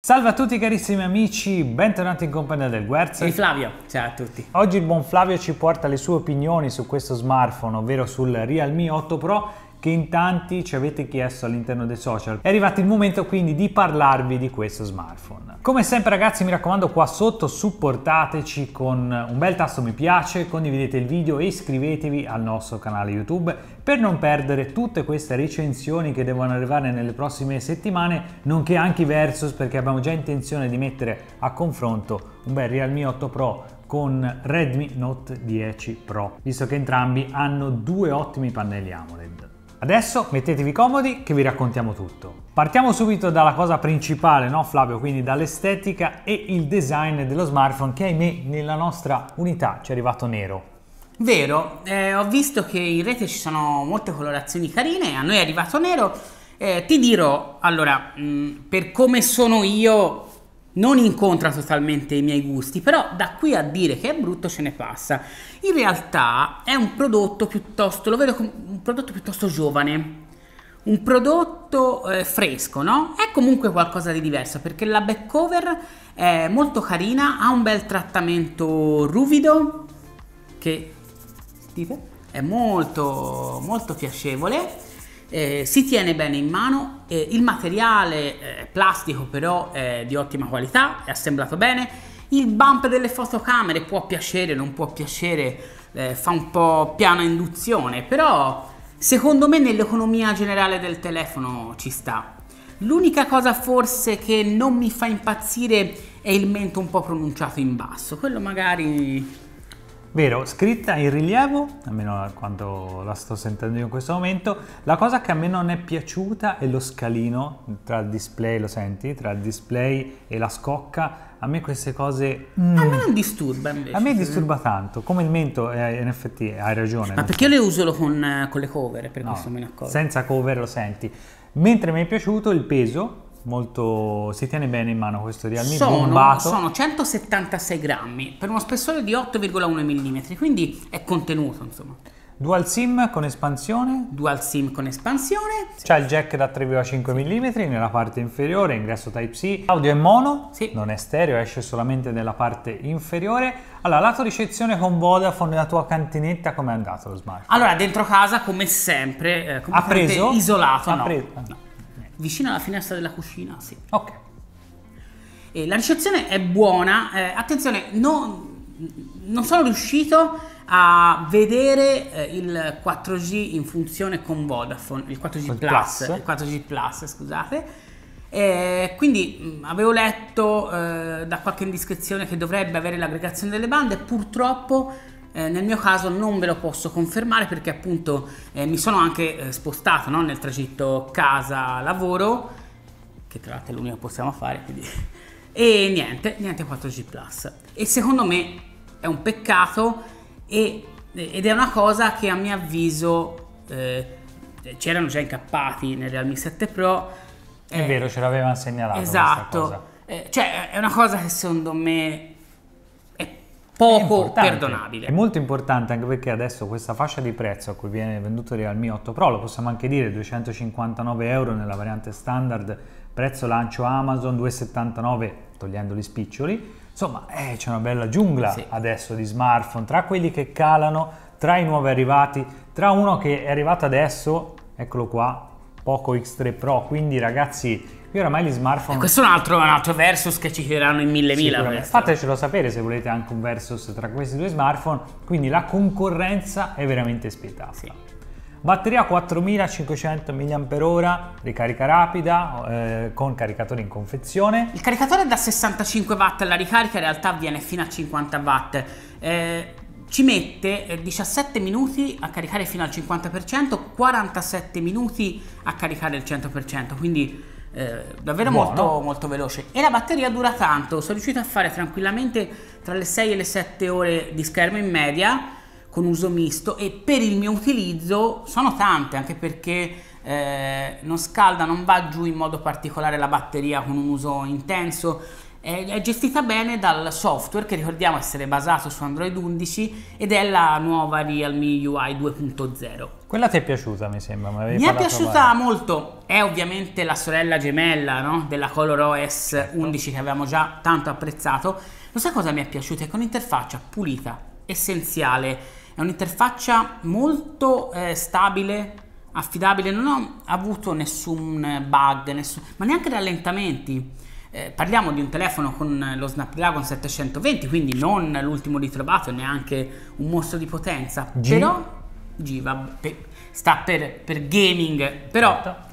Salve a tutti carissimi amici, bentornati in compagnia del Guerzo e Flavio, ciao a tutti. Oggi il buon Flavio ci porta le sue opinioni su questo smartphone, ovvero sul Realme 8 Pro che in tanti ci avete chiesto all'interno dei social. È arrivato il momento quindi di parlarvi di questo smartphone. Come sempre ragazzi mi raccomando qua sotto supportateci con un bel tasto mi piace, condividete il video e iscrivetevi al nostro canale YouTube per non perdere tutte queste recensioni che devono arrivare nelle prossime settimane, nonché anche i versus perché abbiamo già intenzione di mettere a confronto un bel Realme 8 Pro con Redmi Note 10 Pro, visto che entrambi hanno due ottimi pannelli AMOLED. Adesso mettetevi comodi che vi raccontiamo tutto. Partiamo subito dalla cosa principale, no Flavio? Quindi dall'estetica e il design dello smartphone che ahimè nella nostra unità ci è arrivato nero. Vero, eh, ho visto che in rete ci sono molte colorazioni carine, a noi è arrivato nero. Eh, ti dirò, allora, mh, mm, per come sono io, non incontra totalmente i miei gusti, però da qui a dire che è brutto ce ne passa. In realtà è un prodotto piuttosto, lo vedo come un prodotto piuttosto giovane, un prodotto eh, fresco, no? È comunque qualcosa di diverso perché la back cover è molto carina, ha un bel trattamento ruvido che dite, è molto molto piacevole eh, si tiene bene in mano, eh, il materiale eh, plastico però è di ottima qualità, è assemblato bene, il bump delle fotocamere può piacere, non può piacere, eh, fa un po' piano induzione, però secondo me nell'economia generale del telefono ci sta. L'unica cosa forse che non mi fa impazzire è il mento un po' pronunciato in basso, quello magari Vero, scritta in rilievo, almeno quando la sto sentendo io in questo momento, la cosa che a me non è piaciuta è lo scalino tra il display, lo senti, tra il display e la scocca. A me queste cose... Mm, a me non disturba invece. A me disturba tanto, come il mento, eh, in effetti hai ragione. Ma perché io le uso con, eh, con, le cover, per no, questo me ne accorgo. Senza cover lo senti. Mentre mi è piaciuto il peso, molto si tiene bene in mano questo Realme sono, bombato. sono 176 grammi per uno spessore di 8,1 mm quindi è contenuto insomma Dual SIM con espansione? Dual SIM con espansione. C'è il jack da 3,5 mm nella parte inferiore, ingresso Type-C. Audio è mono, sì. non è stereo, esce solamente nella parte inferiore. Allora, lato ricezione con Vodafone, nella tua cantinetta, com'è andato lo smartphone? Allora, dentro casa, come sempre, eh, ha preso? isolato, ha no. Preso. no vicino alla finestra della cucina, sì. Ok. E la ricezione è buona, eh, attenzione, no, non sono riuscito a vedere eh, il 4G in funzione con Vodafone, il 4G Plus, Plus. Il 4G Plus, scusate. E quindi mh, mm, avevo letto eh, da qualche indiscrezione che dovrebbe avere l'aggregazione delle bande, purtroppo eh, nel mio caso non ve lo posso confermare perché appunto eh, mi sono anche eh, spostato no? nel tragitto casa-lavoro, che tra l'altro è l'unico che possiamo fare, quindi... e niente, niente 4G Plus. E secondo me è un peccato e, ed è una cosa che a mio avviso eh, c'erano già incappati nel Realme 7 Pro. È vero, ce l'avevano segnalato. Esatto. Eh, cioè, è una cosa che secondo me poco è perdonabile. È molto importante anche perché adesso questa fascia di prezzo a cui viene venduto il Realme 8 Pro, lo possiamo anche dire 259 euro nella variante standard, prezzo lancio Amazon 279 togliendo gli spiccioli, insomma eh, c'è una bella giungla sì. adesso di smartphone tra quelli che calano, tra i nuovi arrivati, tra uno che è arrivato adesso, eccolo qua, Poco X3 Pro, quindi ragazzi Qui oramai gli smartphone. E eh, questo è un altro, un altro versus che ci chiederanno in mille mila. Fatecelo sapere se volete anche un versus tra questi due smartphone. Quindi la concorrenza è veramente spietata. Sì. Batteria 4500 mAh, ricarica rapida eh, con caricatore in confezione. Il caricatore è da 65 watt, la ricarica in realtà viene fino a 50 watt. Eh, ci mette 17 eh, minuti a caricare fino al 50%, 47 minuti a caricare il 100%, quindi eh, davvero molto, molto, veloce e la batteria dura tanto sono riuscito a fare tranquillamente tra le 6 e le 7 ore di schermo in media con uso misto e per il mio utilizzo sono tante anche perché eh, non scalda non va giù in modo particolare la batteria con un uso intenso è gestita bene dal software che ricordiamo essere basato su Android 11 ed è la nuova Realme UI 2.0. Quella ti è piaciuta mi sembra? Mi, mi è piaciuta male. molto, è ovviamente la sorella gemella no? della ColorOS certo. 11 che avevamo già tanto apprezzato. Lo sai cosa mi è piaciuta? È con un'interfaccia pulita, essenziale, è un'interfaccia molto eh, stabile, affidabile, non ho avuto nessun bug, nessun... ma neanche rallentamenti. Eh, parliamo di un telefono con lo Snapdragon 720, quindi non l'ultimo ritrovato, neanche un mostro di potenza, G. però G va, pe, sta per, per, gaming, però certo.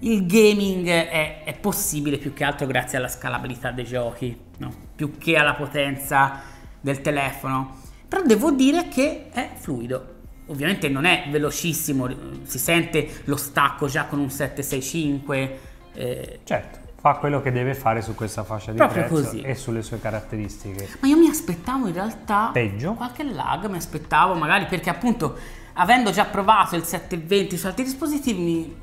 il gaming è, è, possibile più che altro grazie alla scalabilità dei giochi, no? più che alla potenza del telefono, però devo dire che è fluido. Ovviamente non è velocissimo, si sente lo stacco già con un 765. Eh, certo fa quello che deve fare su questa fascia di Proprio prezzo così. e sulle sue caratteristiche. Ma io mi aspettavo in realtà Peggio. qualche lag, mi aspettavo magari perché appunto avendo già provato il 720 su altri dispositivi mi,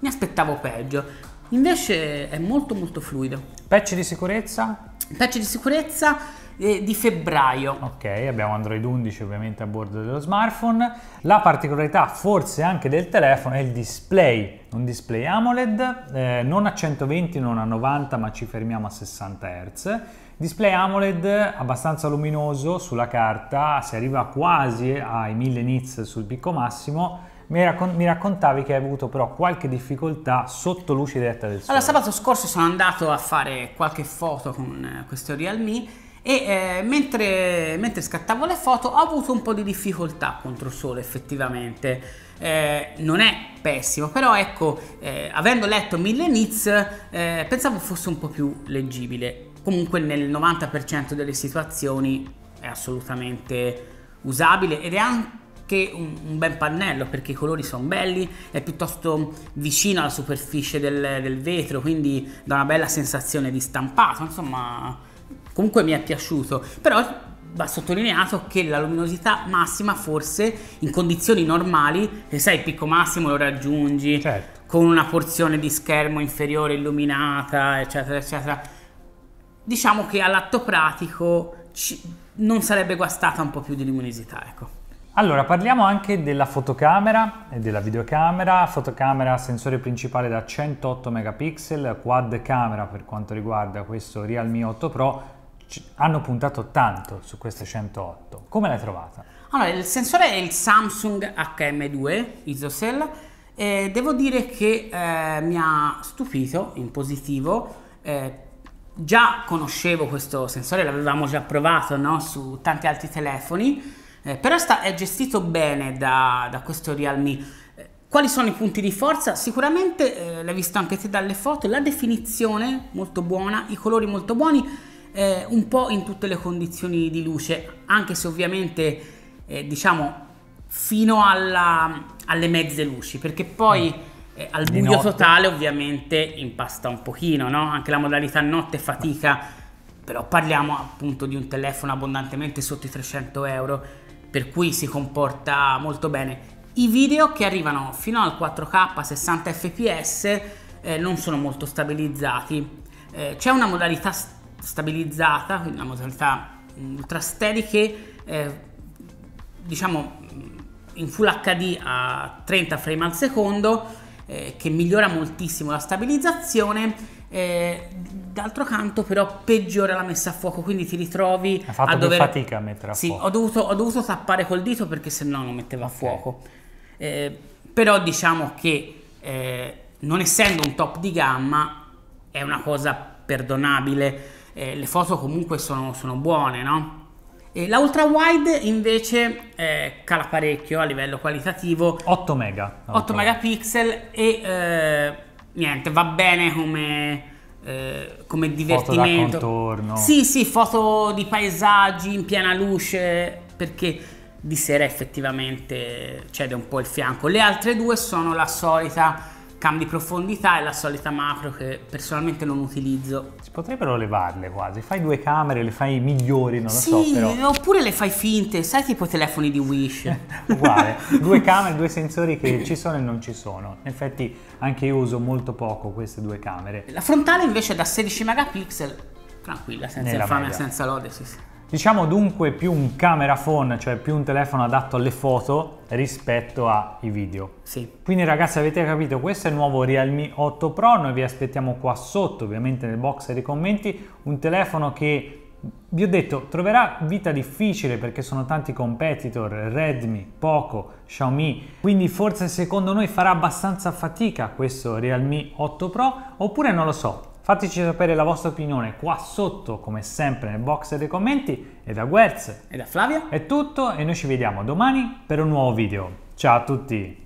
mi aspettavo peggio. Invece è molto molto fluido. Patch di sicurezza? Patch di sicurezza eh, di febbraio. Ok, abbiamo Android 11 ovviamente a bordo dello smartphone. La particolarità forse anche del telefono è il display un display AMOLED, eh, non a 120, non a 90, ma ci fermiamo a 60 Hz. Display AMOLED abbastanza luminoso sulla carta, si arriva quasi ai 1000 nits sul picco massimo, mi, raccontavi che hai avuto però qualche difficoltà sotto luce diretta del sole. Allora, sabato scorso sono andato a fare qualche foto con eh, questo Realme e eh, mentre, mentre, scattavo le foto ho avuto un po' di difficoltà contro il sole effettivamente eh, non è pessimo però ecco eh, avendo letto mille nits eh, pensavo fosse un po' più leggibile comunque nel 90% delle situazioni è assolutamente usabile ed è anche un, un bel pannello perché i colori sono belli, è piuttosto vicino alla superficie del, del vetro, quindi dà una bella sensazione di stampato, insomma comunque mi è piaciuto, però va sottolineato che la luminosità massima forse in condizioni normali, se sai il picco massimo lo raggiungi certo. con una porzione di schermo inferiore illuminata, eccetera, eccetera. Diciamo che all'atto pratico ci, non sarebbe guastata un po' più di luminosità, ecco. Allora, parliamo anche della fotocamera e della videocamera. Fotocamera sensore principale da 108 megapixel, quad camera per quanto riguarda questo Realme 8 Pro hanno puntato tanto su questa 108. Come l'hai trovata? Allora, il sensore è il Samsung HM2 ISOCELL e devo dire che eh, mi ha stupito in positivo. Eh, già conoscevo questo sensore, l'avevamo già provato no? su tanti altri telefoni, eh, però sta, è gestito bene da, da questo Realme. Eh, quali sono i punti di forza? Sicuramente eh, l'hai visto anche te dalle foto, la definizione molto buona, i colori molto buoni eh, un po' in tutte le condizioni di luce, anche se ovviamente eh, diciamo fino alla, alle mezze luci, perché poi mm. eh, al buio totale ovviamente impasta un pochino, no? anche la modalità notte fatica, però parliamo appunto di un telefono abbondantemente sotto i 300 euro, per cui si comporta molto bene. I video che arrivano fino al 4K 60 fps eh, non sono molto stabilizzati. Eh, c'è una modalità stabilizzata, quindi una modalità mm, ultra steady che eh, diciamo mm, in full HD a 30 frame al secondo eh, che migliora moltissimo la stabilizzazione eh, d'altro canto però peggiora la messa a fuoco quindi ti ritrovi ha fatto a dover... fatica a mettere a sì, fuoco ho dovuto, ho dovuto tappare col dito perché se no non metteva a okay. fuoco eh, però diciamo che eh, non essendo un top di gamma è una cosa perdonabile eh, le foto comunque sono, sono buone, no? E la ultra wide invece eh, cala parecchio a livello qualitativo. 8 mega. 8 megapixel e eh, niente, va bene come, eh, come divertimento. Foto contorno. Sì, sì, foto di paesaggi in piena luce perché di sera effettivamente cede un po' il fianco. Le altre due sono la solita cambi profondità è la solita macro che personalmente non utilizzo. Si potrebbero levarle quasi, fai due camere, le fai migliori, non lo sì, so però. oppure le fai finte, sai tipo i telefoni di Wish. Uguale, due camere, due sensori che ci sono e non ci sono. In effetti anche io uso molto poco queste due camere. La frontale invece è da 16 megapixel, tranquilla, senza infame, senza lode, sì sì. Diciamo dunque più un camera phone, cioè più un telefono adatto alle foto rispetto ai video. Sì. Quindi ragazzi avete capito, questo è il nuovo Realme 8 Pro, noi vi aspettiamo qua sotto ovviamente nel box dei commenti, un telefono che vi ho detto troverà vita difficile perché sono tanti competitor, Redmi, Poco, Xiaomi, quindi forse secondo noi farà abbastanza fatica questo Realme 8 Pro oppure non lo so, Fateci sapere la vostra opinione qua sotto, come sempre, nel box dei commenti. E da Guerz e da Flavia è tutto e noi ci vediamo domani per un nuovo video. Ciao a tutti!